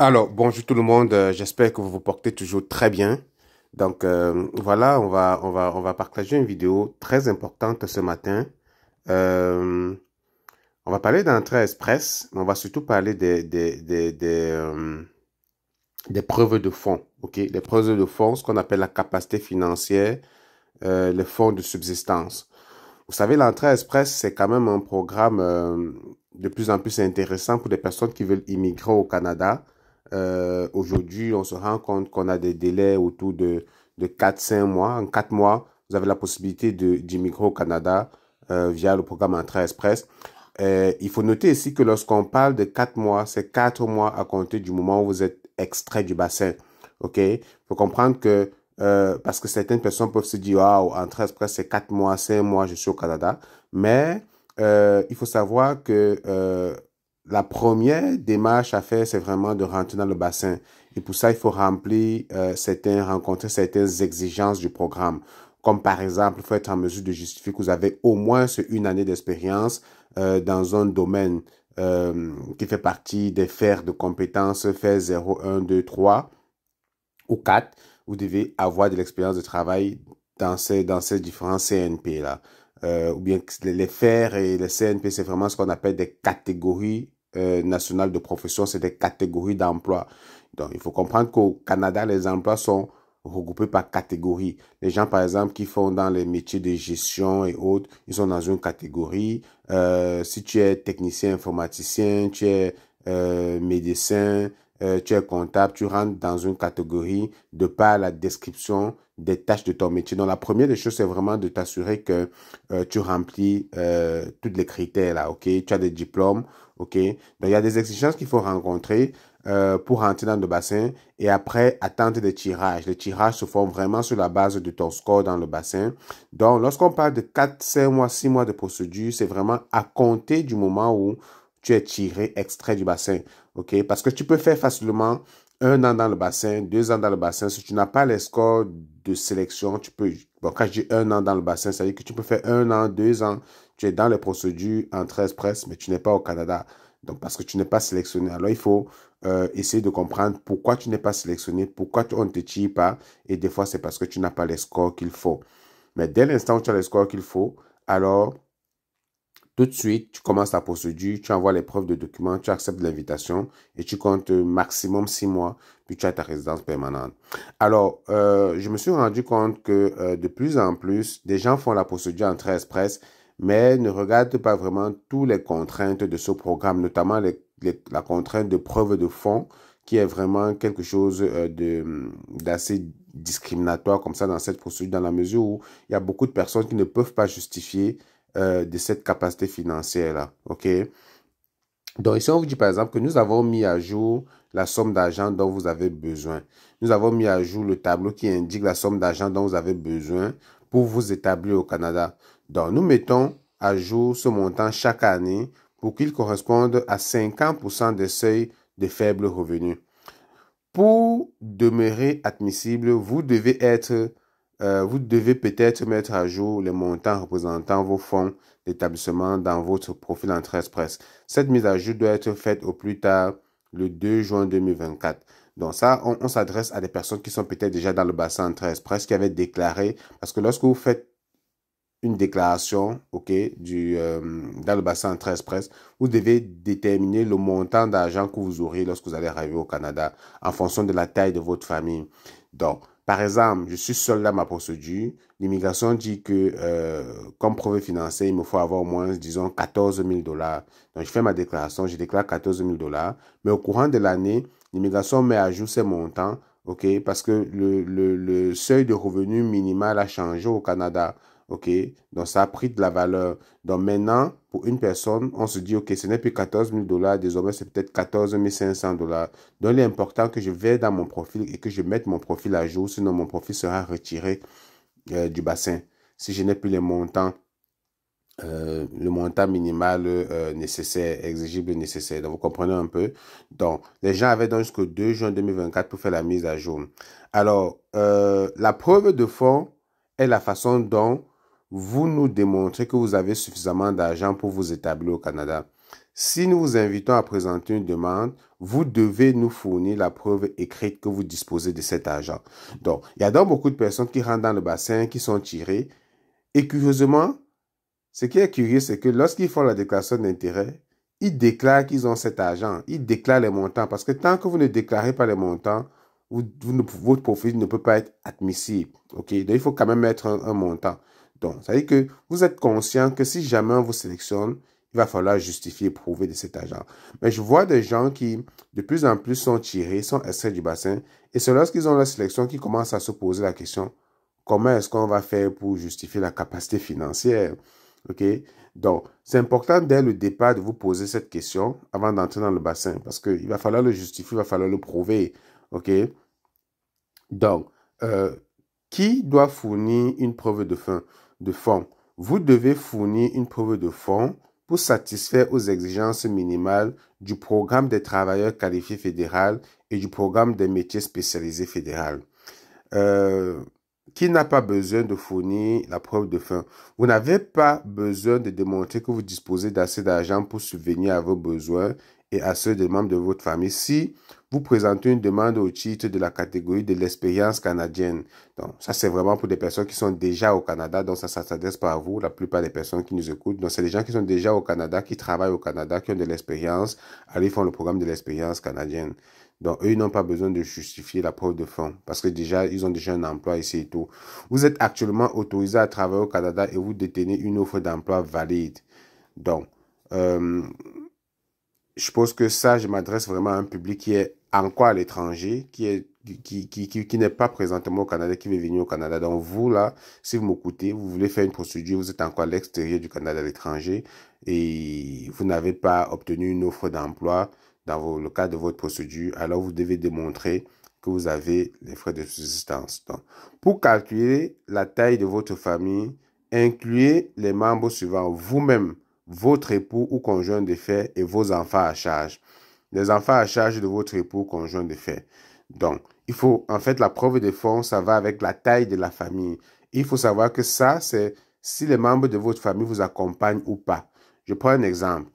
Alors, bonjour tout le monde, euh, j'espère que vous vous portez toujours très bien. Donc euh, voilà, on va, on, va, on va partager une vidéo très importante ce matin. Euh, on va parler d'entrée express, mais on va surtout parler des, des, des, des, preuves de fonds. ok Les preuves de fonds, ce qu'on appelle la capacité financière, le fonds de subsistance. Vous savez, l'entrée express, c'est quand même un programme de plus en plus intéressant pour des personnes qui veulent immigrer au Canada euh, aujourd'hui, on se rend compte qu'on a des délais autour de, de 4-5 mois. En 4 mois, vous avez la possibilité d'immigrer au Canada euh, via le programme Entrée Express. Euh, il faut noter ici que lorsqu'on parle de 4 mois, c'est 4 mois à compter du moment où vous êtes extrait du bassin. OK Il faut comprendre que, euh, parce que certaines personnes peuvent se dire, waouh, Entrée Express, c'est 4 mois, 5 mois, je suis au Canada. Mais euh, il faut savoir que la première démarche à faire, c'est vraiment de rentrer dans le bassin. Et pour ça, il faut remplir euh, certains, rencontrer certaines exigences du programme. Comme par exemple, il faut être en mesure de justifier que vous avez au moins une année d'expérience euh, dans un domaine euh, qui fait partie des fers de compétences, fers 0, 1, 2, 3 ou 4. Vous devez avoir de l'expérience de travail dans ces, dans ces différents CNP-là. Euh, ou bien les, les fers et les CNP, c'est vraiment ce qu'on appelle des catégories euh, national de profession, c'est des catégories d'emplois. Donc, il faut comprendre qu'au Canada, les emplois sont regroupés par catégories. Les gens, par exemple, qui font dans les métiers de gestion et autres, ils sont dans une catégorie. Euh, si tu es technicien informaticien, tu es euh, médecin, euh, tu es comptable, tu rentres dans une catégorie de par la description des tâches de ton métier. Donc la première des choses, c'est vraiment de t'assurer que euh, tu remplis euh, tous les critères là, ok? Tu as des diplômes, ok? Donc il y a des exigences qu'il faut rencontrer pour rentrer dans le bassin et après attendre des tirages. Les tirages se font vraiment sur la base de ton score dans le bassin. Donc lorsqu'on parle de 4, 5 mois, 6 mois de procédure, c'est vraiment à compter du moment où tu es tiré extrait du bassin. OK? Parce que tu peux faire facilement un an dans le bassin, deux ans dans le bassin. Si tu n'as pas les scores de sélection, tu peux... Bon, quand je dis un an dans le bassin, ça veut dire que tu peux faire un an, deux ans. Tu es dans les procédures en 13 presse, mais tu n'es pas au Canada. Donc, parce que tu n'es pas sélectionné. Alors, il faut euh, essayer de comprendre pourquoi tu n'es pas sélectionné, pourquoi on ne te tire pas. Et des fois, c'est parce que tu n'as pas les scores qu'il faut. Mais dès l'instant où tu as les scores qu'il faut, alors tout de suite, tu commences la procédure, tu envoies les preuves de documents, tu acceptes l'invitation et tu comptes euh, maximum six mois, puis tu as ta résidence permanente. Alors, euh, je me suis rendu compte que euh, de plus en plus, des gens font la procédure en très express, mais ne regardent pas vraiment toutes les contraintes de ce programme, notamment la contrainte de preuve de fonds, qui est vraiment quelque chose de d'assez discriminatoire comme ça dans cette procédure, dans la mesure où il y a beaucoup de personnes qui ne peuvent pas justifier euh, de cette capacité financière-là. OK? Donc, ici, on vous dit par exemple que nous avons mis à jour la somme d'argent dont vous avez besoin. Nous avons mis à jour le tableau qui indique la somme d'argent dont vous avez besoin pour vous établir au Canada. Donc, nous mettons à jour ce montant chaque année pour qu'il corresponde à 50% des seuils de faibles revenus. Pour demeurer admissible, vous devez être euh, vous devez peut-être mettre à jour les montants représentant vos fonds d'établissement dans votre profil en Express. Cette mise à jour doit être faite au plus tard le 2 juin 2024. Donc ça, on, s'adresse à des personnes qui sont peut-être déjà dans le bassin 13 qui avaient déclaré, parce que lorsque vous faites une déclaration, OK, du, euh, dans le bassin 13 presse vous devez déterminer le montant d'argent que vous aurez lorsque vous allez arriver au Canada en fonction de la taille de votre famille. Donc, par exemple, je suis seul dans ma procédure. L'immigration dit que euh, comme preuve financière, il me faut avoir au moins, disons, 14 000 dollars. Donc, je fais ma déclaration, je déclare 14 000 dollars. Mais au courant de l'année, l'immigration met à jour ces montants, OK, parce que le, le, le seuil de revenu minimal a changé au Canada. OK? Donc, ça a pris de la valeur. Donc, maintenant, pour une personne, on se dit, OK, ce n'est plus 14 000 dollars, désormais, c'est peut-être 14 500 dollars. Donc, il est important que je vais dans mon profil et que je mette mon profil à jour, sinon mon profil sera retiré euh, du bassin si je n'ai plus les montants, euh, le montant minimal euh, nécessaire, exigible nécessaire. Donc, vous comprenez un peu. Donc, les gens avaient donc jusqu'au 2 juin 2024 pour faire la mise à jour. Alors, la preuve de fond est la façon dont vous nous démontrez que vous avez suffisamment d'argent pour vous établir au Canada. Si nous vous invitons à présenter une demande, vous devez nous fournir la preuve écrite que vous disposez de cet argent. Donc, il y a donc beaucoup de personnes qui rentrent dans le bassin, qui sont tirées. Et curieusement, ce qui est curieux, c'est que lorsqu'ils font la déclaration d'intérêt, ils déclarent qu'ils ont cet argent. Ils déclarent les montants. Parce que tant que vous ne déclarez pas les montants, votre profit ne peut pas être admissible. OK? Donc, il faut quand même mettre un montant c'est-à-dire que vous êtes conscient que si jamais on vous sélectionne, il va falloir justifier, prouver de cet agent. Mais je vois des gens qui, de plus en plus, sont tirés, sont extraits du bassin, et c'est lorsqu'ils ont la sélection qu'ils commencent à se poser la question, comment est-ce qu'on va faire pour justifier la capacité financière? OK? Donc, c'est important dès le départ de vous poser cette question avant d'entrer dans le bassin, parce qu'il va falloir le justifier, il va falloir le prouver. OK? Donc, euh, qui doit fournir une preuve de fin? de fonds. Vous devez fournir une preuve de fonds pour satisfaire aux exigences minimales du programme des travailleurs qualifiés fédéral et du programme des métiers spécialisés fédéral. Euh, qui n'a pas besoin de fournir la preuve de fin. Vous n'avez pas besoin de démontrer que vous disposez d'assez d'argent pour subvenir à vos besoins et à ceux des membres de votre famille si vous présentez une demande au titre de la catégorie de l'expérience canadienne. Donc, ça, c'est vraiment pour des personnes qui sont déjà au Canada, donc ça, ça s'adresse pas à vous, la plupart des personnes qui nous écoutent. Donc, c'est des gens qui sont déjà au Canada, qui travaillent au Canada, qui ont de l'expérience. Allez, font le programme de l'expérience canadienne. Donc, eux, ils n'ont pas besoin de justifier la preuve de fonds parce que déjà, ils ont déjà un emploi ici et tout. Vous êtes actuellement autorisé à travailler au Canada et vous détenez une offre d'emploi valide. Donc, euh, je pense que ça, je m'adresse vraiment à un public qui est encore à l'étranger, qui est qui, qui, qui, n'est pas présentement au Canada, qui veut venir au Canada. Donc vous, là, si vous m'écoutez, vous voulez faire une procédure, vous êtes encore à l'extérieur du Canada, à l'étranger, et vous n'avez pas obtenu une offre d'emploi dans le cadre de votre procédure, alors vous devez démontrer que vous avez les frais de subsistance. Donc, pour calculer la taille de votre famille, incluez les membres suivants vous-même votre époux ou conjoint de fait et vos enfants à charge. Les enfants à charge de votre époux ou conjoint de fait. Donc, il faut, en fait, la preuve de fonds, ça va avec la taille de la famille. Il faut savoir que ça, c'est si les membres de votre famille vous accompagnent ou pas. Je prends un exemple.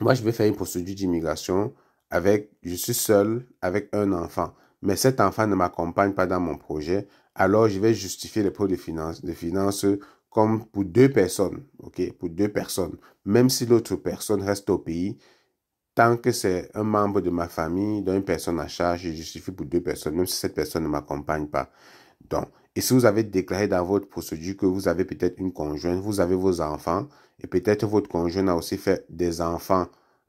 Moi, je vais faire une procédure d'immigration avec, je suis seul avec un enfant, mais cet enfant ne m'accompagne pas dans mon projet, alors je vais justifier les pots de finances de finances comme pour deux personnes, ok, pour deux personnes, même si l'autre personne reste au pays, tant que c'est un membre de ma famille, d'une personne à charge, il justifie pour deux personnes, même si cette personne ne m'accompagne pas. Donc, et si vous avez déclaré dans votre procédure que vous avez peut-être une conjointe, vous avez vos enfants, et peut-être votre conjointe a aussi fait des enfants,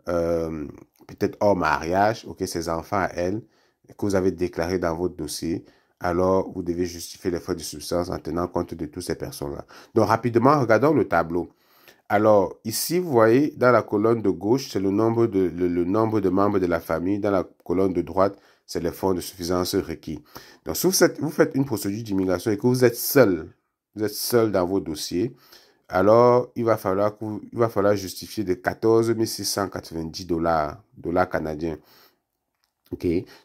euh, peut-être hors mariage, ok, ses enfants à elle, que vous avez déclaré dans votre dossier, alors vous devez justifier les fonds de substance en tenant compte de toutes ces personnes-là. Donc rapidement, regardons le tableau. Alors, ici, vous voyez, dans la colonne de gauche, c'est le nombre de, le, nombre de membres de la famille. Dans la colonne de droite, c'est les fonds de suffisance requis. Donc, si vous, faites une procédure d'immigration et que vous êtes seul, vous êtes seul dans vos dossiers, alors il va falloir, va falloir justifier de 14 690 dollars, dollars canadiens.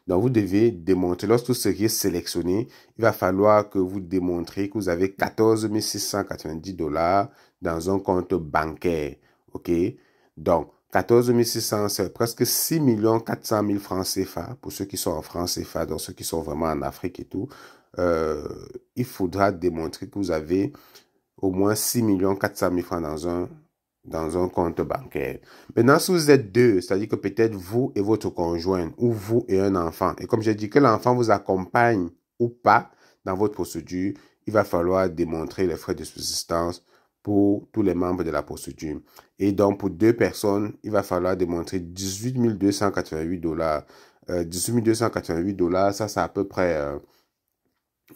Donc, vous devez démontrer, lorsque vous seriez sélectionné, il va falloir que vous démontrez que vous avez 14 690 dollars dans un compte bancaire. OK Donc, 14 600, c'est presque 6 400 000 francs CFA pour ceux qui sont en France CFA, donc ceux qui sont vraiment en Afrique et tout. Euh, il faudra démontrer que vous avez au moins 6 400 000 francs dans un dans un compte bancaire. Maintenant, si vous êtes deux, c'est-à-dire que peut-être vous et votre conjoint ou vous et un enfant, et comme j'ai dit que l'enfant vous accompagne ou pas dans votre procédure, il va falloir démontrer les frais de subsistance pour tous les membres de la procédure. Et donc, pour deux personnes, il va falloir démontrer 18 288 dollars. 18 euh, 288 dollars, ça, c'est à peu près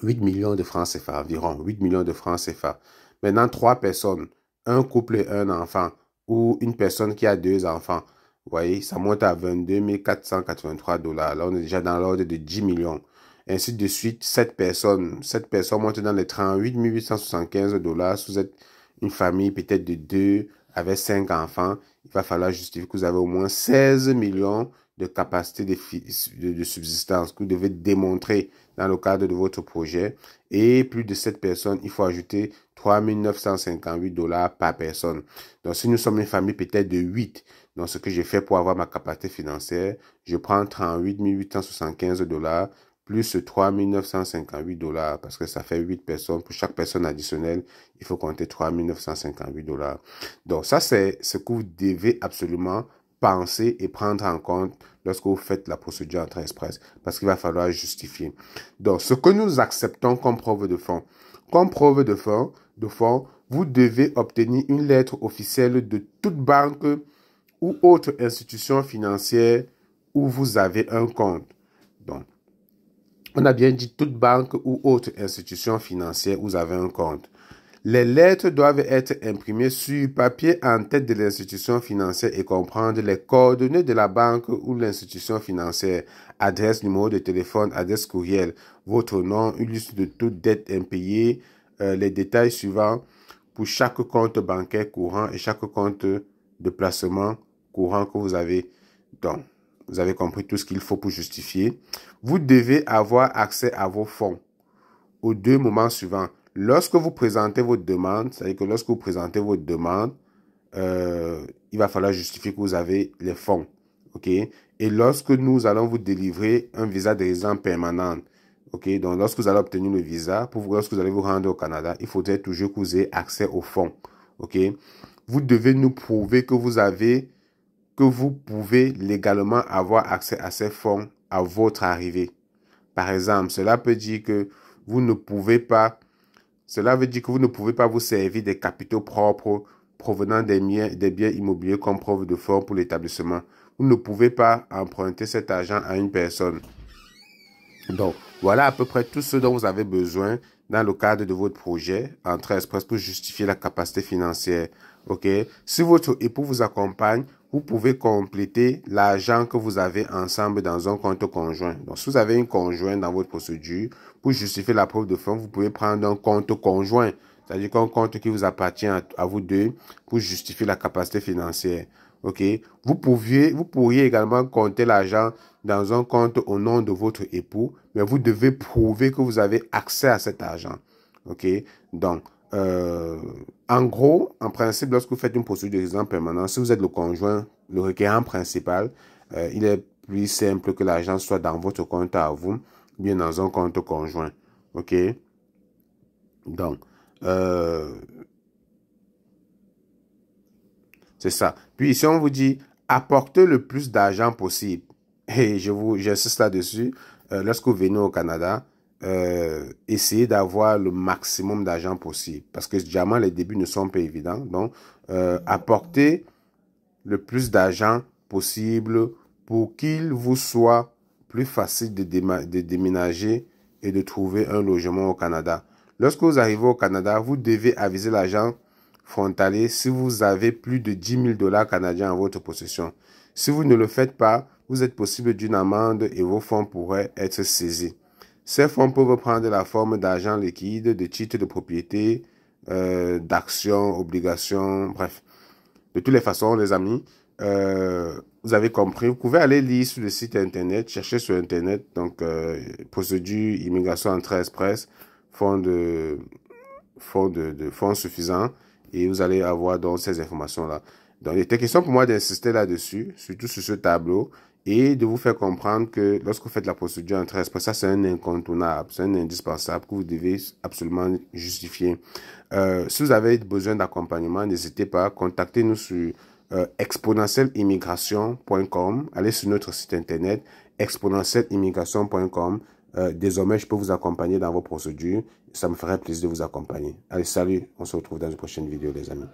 8 euh, millions de francs CFA, environ 8 millions de francs CFA. Maintenant, trois personnes, un couple et un enfant ou une personne qui a deux enfants, vous voyez, ça monte à 22 483 dollars. Là, on est déjà dans l'ordre de 10 millions. Ainsi de suite, cette personne, cette personnes monte dans les 38 875 dollars. Si vous êtes une famille peut-être de deux avec cinq enfants, il va falloir justifier que vous avez au moins 16 millions de capacité de, subsistance que vous devez démontrer dans le cadre de votre projet. Et plus de 7 personnes, il faut ajouter 3958 dollars par personne. Donc, si nous sommes une famille peut-être de 8, dans ce que j'ai fait pour avoir ma capacité financière, je prends 38 875 dollars plus 3958 dollars parce que ça fait 8 personnes. Pour chaque personne additionnelle, il faut compter 3958 dollars. Donc, ça, c'est ce que vous devez absolument penser et prendre en compte lorsque vous faites la procédure en train express, parce qu'il va falloir justifier. Donc, ce que nous acceptons comme preuve de fond comme preuve de fond de fonds, vous devez obtenir une lettre officielle de toute banque ou autre institution financière où vous avez un compte. Donc, on a bien dit toute banque ou autre institution financière où vous avez un compte. Les lettres doivent être imprimées sur papier en tête de l'institution financière et comprendre les coordonnées de la banque ou l'institution financière, adresse, numéro de téléphone, adresse courriel, votre nom, une liste de toutes dettes impayées, euh, les détails suivants pour chaque compte bancaire courant et chaque compte de placement courant que vous avez. Donc, vous avez compris tout ce qu'il faut pour justifier. Vous devez avoir accès à vos fonds aux deux moments suivants Lorsque vous présentez votre demande, c'est-à-dire que lorsque vous présentez votre demande, euh, il va falloir justifier que vous avez les fonds. OK? Et lorsque nous allons vous délivrer un visa de résidence permanente, OK? Donc, lorsque vous allez obtenir le visa, pour lorsque vous allez vous rendre au Canada, il faudrait toujours que vous ayez accès aux fonds. OK? Vous devez nous prouver que vous avez, que vous pouvez légalement avoir accès à ces fonds à votre arrivée. Par exemple, cela peut dire que vous ne pouvez pas cela veut dire que vous ne pouvez pas vous servir des capitaux propres provenant des, biens, immobiliers comme preuve de fonds pour l'établissement. Vous ne pouvez pas emprunter cet argent à une personne. Donc, voilà à peu près tout ce dont vous avez besoin dans le cadre de votre projet en 13 pour justifier la capacité financière. OK? Si votre époux vous accompagne, vous pouvez compléter l'argent que vous avez ensemble dans un compte conjoint. Donc, si vous avez une conjoint dans votre procédure, pour justifier la preuve de fonds, vous pouvez prendre un compte conjoint, c'est-à-dire qu'un compte qui vous appartient à, vous deux pour justifier la capacité financière. OK? Vous, pouviez, vous pourriez également compter l'argent dans un compte au nom de votre époux, mais vous devez prouver que vous avez accès à cet argent. OK? Donc, euh, en gros, en principe, lorsque vous faites une procédure de résidence permanente, si vous êtes le conjoint, le requérant principal, euh, il est plus simple que l'argent soit dans votre compte à vous, bien dans un compte conjoint. OK? Donc, euh, c'est ça. Puis ici, on vous dit, apportez le plus d'argent possible. Et je vous, j'insiste là-dessus. lorsque vous venez au Canada, euh, essayer d'avoir le maximum d'argent possible. Parce que diamant, les débuts ne sont pas évidents. Donc, euh, apporter le plus d'argent possible pour qu'il vous soit plus facile de, de déménager et de trouver un logement au Canada. Lorsque vous arrivez au Canada, vous devez aviser l'agent frontalier si vous avez plus de 10 000 dollars canadiens en votre possession. Si vous ne le faites pas, vous êtes possible d'une amende et vos fonds pourraient être saisis. Ces fonds peuvent prendre la forme d'argent liquide, de titres de propriété, euh, d'actions, obligations, bref. De toutes les façons, les amis, euh, vous avez compris. Vous pouvez aller lire sur le site internet, chercher sur internet, donc euh, procédure immigration en 13 fonds de, fonds de, de fonds suffisants, et vous allez avoir donc ces informations-là. Donc, il était question pour moi d'insister là-dessus, surtout sur ce tableau, et de vous faire comprendre que lorsque vous faites la procédure en 13 ça c'est un incontournable, c'est un indispensable que vous devez absolument justifier. Euh, si vous avez besoin d'accompagnement, n'hésitez pas, à contacter nous sur euh, exponentielleimmigration.com allez sur notre site internet exponentielleimmigration.com euh, désormais, je peux vous accompagner dans vos procédures. Ça me ferait plaisir de vous accompagner. Allez, salut. On se retrouve dans une prochaine vidéo, les amis.